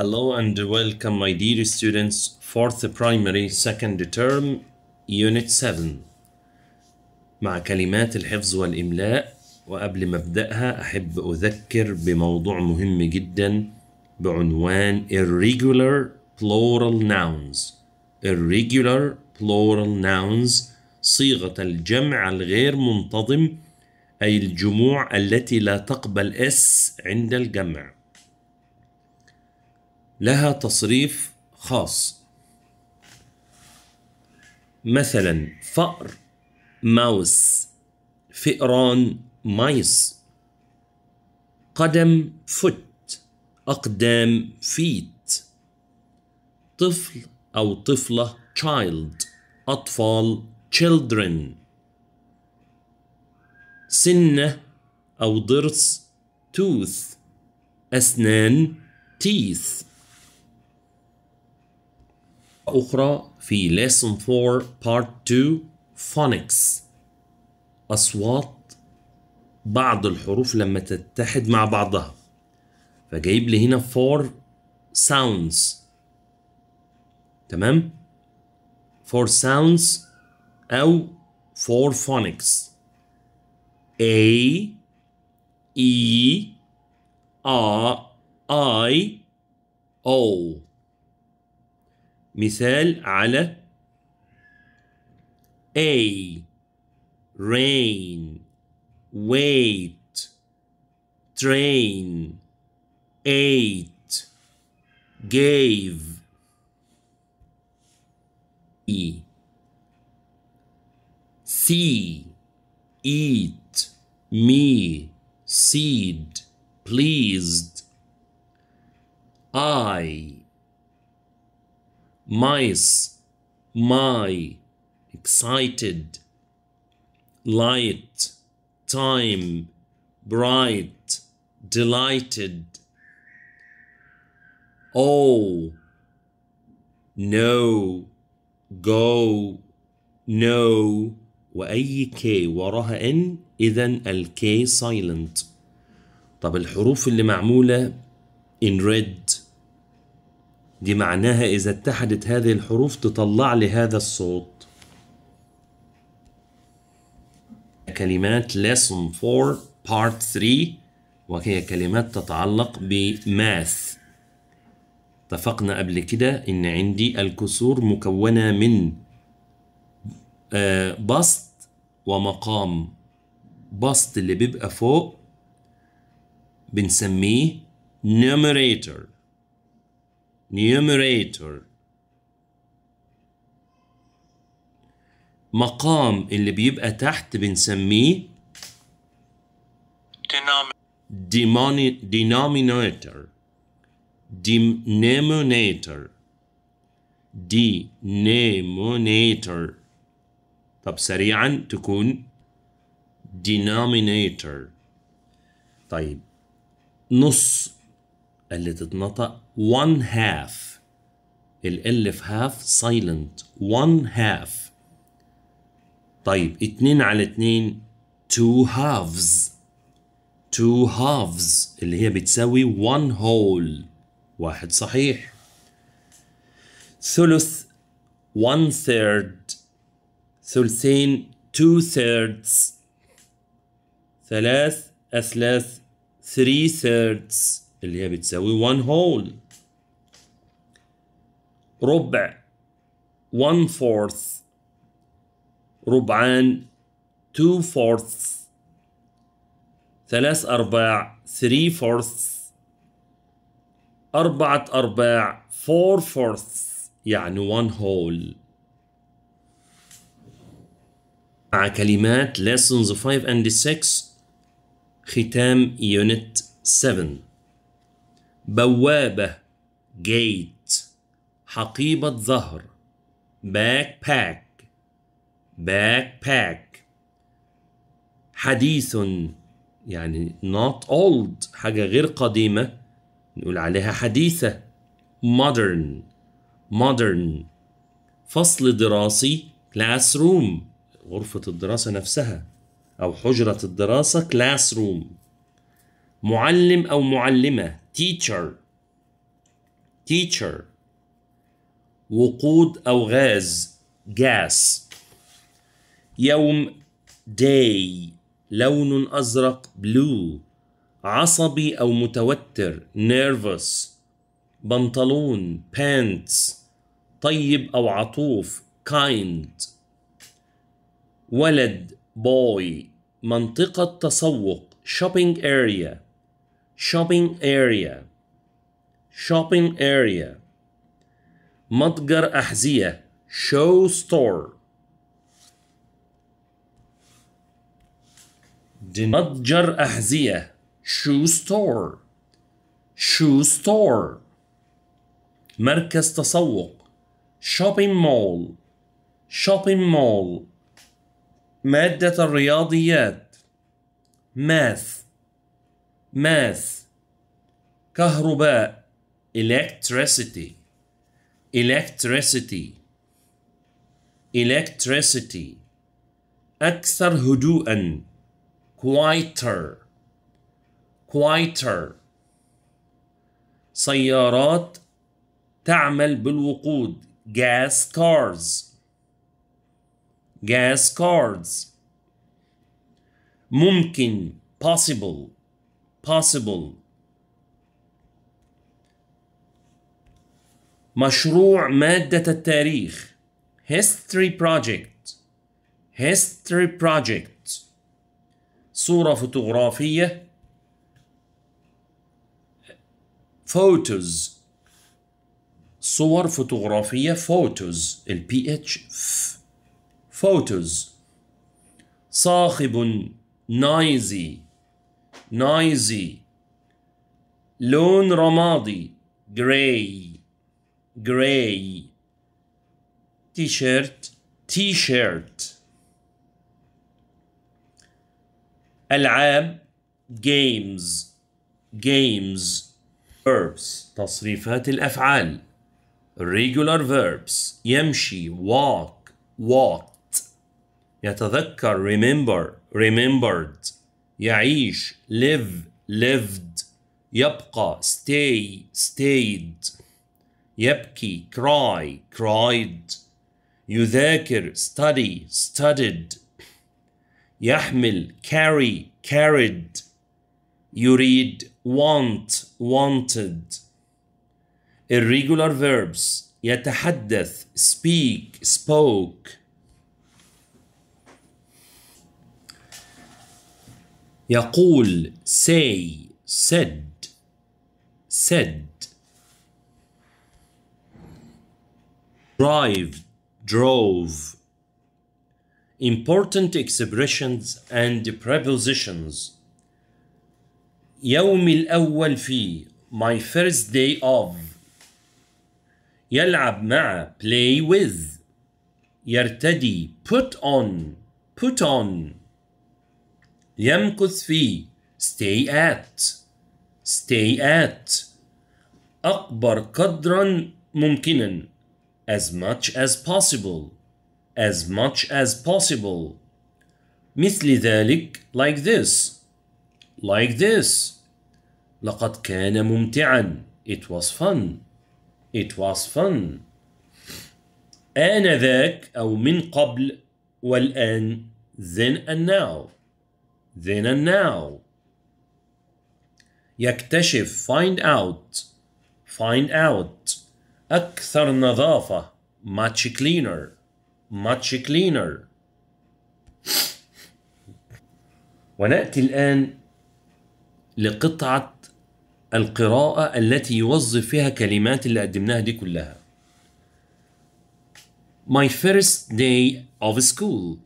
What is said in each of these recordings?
Hello and welcome my dear students, 4th primary, 2nd term, unit 7 مع كلمات الحفظ والإملاء وقبل ما أبدأها أحب أذكر بموضوع مهم جدا بعنوان irregular plural nouns irregular plural nouns صيغة الجمع الغير منتظم أي الجموع التي لا تقبل S عند الجمع لها تصريف خاص مثلا فأر ماوس فئران مايس قدم فت أقدام فيت طفل أو طفلة child أطفال children سنة أو ضرس tooth أسنان teeth أخرى في Lesson 4 Part 2 Phonics أصوات بعض الحروف لما تتحد مع بعضها فجايب لي هنا 4 sounds تمام 4 sounds أو 4 phonics A E R I O مثال على A rain wait train ate gave E see eat me seed pleased I mice my excited light time bright delighted oh no go no وأي كي وراها إن إذا الكي silent طب الحروف اللي معمولة in red دي معناها إذا اتحدت هذه الحروف تطلع لي هذا الصوت كلمات lesson 4 part 3 وهي كلمات تتعلق بماث اتفقنا قبل كده إن عندي الكسور مكونة من بسط آه، ومقام بسط اللي بيبقى فوق بنسميه numerator numerator مقام اللي بيبقى تحت بنسميه denominator denominator denominator طب سريعا تكون denominator طيب نص اللي تتنطق one half ال في half silent one half طيب اتنين على اتنين two halves two halves اللي هي بتساوي one whole واحد صحيح ثلث one third ثلثين two thirds ثلاث أثلاث three thirds اللي هي بتساوي 1 هول ربع 1 فورث ربعان 2 فورث ثلاث أرباع 3 فورث أربعة أرباع 4 فورث يعني 1 هول مع كلمات lessons 5 and 6 ختام unit 7 بوابة جيت حقيبة ظهر باك باك باك باك حديث يعني not old حاجة غير قديمة نقول عليها حديثة modern modern فصل دراسي classroom غرفة الدراسة نفسها أو حجرة الدراسة classroom معلم أو معلمة teacher teacher وقود أو غاز gas يوم day لون أزرق blue عصبي أو متوتر nervous بنطلون pants طيب أو عطوف kind ولد boy منطقة تسوق shopping area shopping area shopping area متجر أحذية show store متجر أحذية shoe store shoe store مركز تسوق shopping mall shopping mall مادة الرياضيات math math كهرباء electricity electricity electricity أكثر هدوءا quieter quieter سيارات تعمل بالوقود gas cars gas cars ممكن possible possible مشروع مادة التاريخ history project history project صورة فوتوغرافية photos صور فوتوغرافية photos ال PH photos صاخب نايزي noisy لون رمادي gray gray t-shirt ألعاب games games verbs تصريفات الأفعال regular verbs يمشي walk walked يتذكر remember remembered يعيش live lived يبقى stay stayed يبكي cry cried يذاكر study studied يحمل carry carried يريد want wanted irregular verbs يتحدث speak spoke يقول say said said drive drove important expressions and prepositions يوم الأول في my first day of يلعب مع play with يرتدي put on put on يمكث في stay at stay at أكبر قدرا ممكنا as much as possible as much as possible مثل ذلك like this like this لقد كان ممتعا it was fun it was fun آنذاك أو من قبل والآن then and now then and now يكتشف find out find out أكثر نظافة much cleaner much cleaner ونأتي الآن لقطعة القراءة التي يوظف فيها كلمات اللي قدمناها دي كلها My first day of school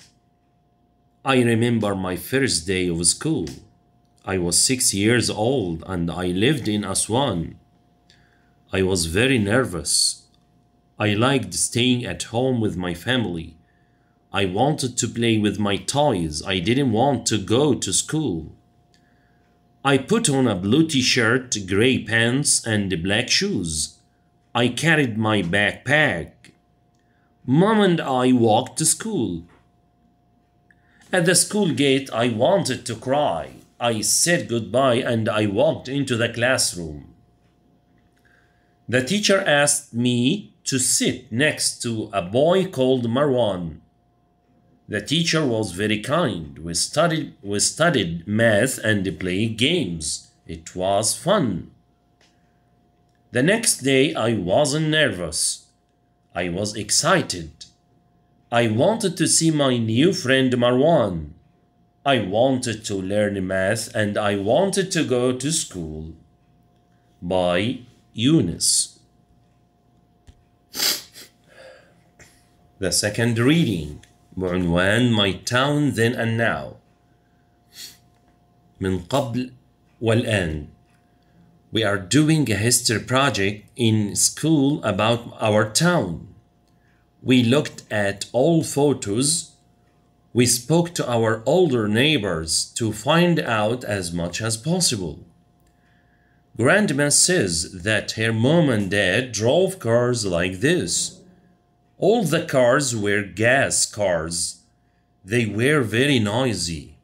I remember my first day of school. I was six years old and I lived in Aswan. I was very nervous. I liked staying at home with my family. I wanted to play with my toys. I didn't want to go to school. I put on a blue t-shirt, gray pants, and black shoes. I carried my backpack. Mom and I walked to school. At the school gate, I wanted to cry. I said goodbye and I walked into the classroom. The teacher asked me to sit next to a boy called Marwan. The teacher was very kind. We studied, we studied math and played games. It was fun. The next day, I wasn't nervous. I was excited. I wanted to see my new friend Marwan. I wanted to learn math and I wanted to go to school. By Eunice. The second reading بعنوان My Town Then and Now من قبل والآن We are doing a history project in school about our town. We looked at all photos. We spoke to our older neighbors to find out as much as possible. Grandma says that her mom and dad drove cars like this. All the cars were gas cars. They were very noisy.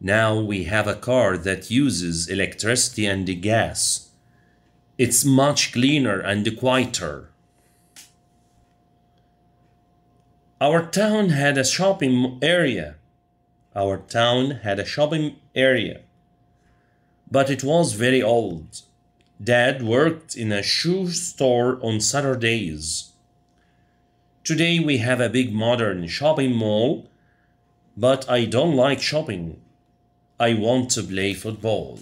Now we have a car that uses electricity and gas. It's much cleaner and quieter. Our town had a shopping area. Our town had a shopping area. But it was very old. Dad worked in a shoe store on Saturdays. Today we have a big modern shopping mall, but I don't like shopping. I want to play football.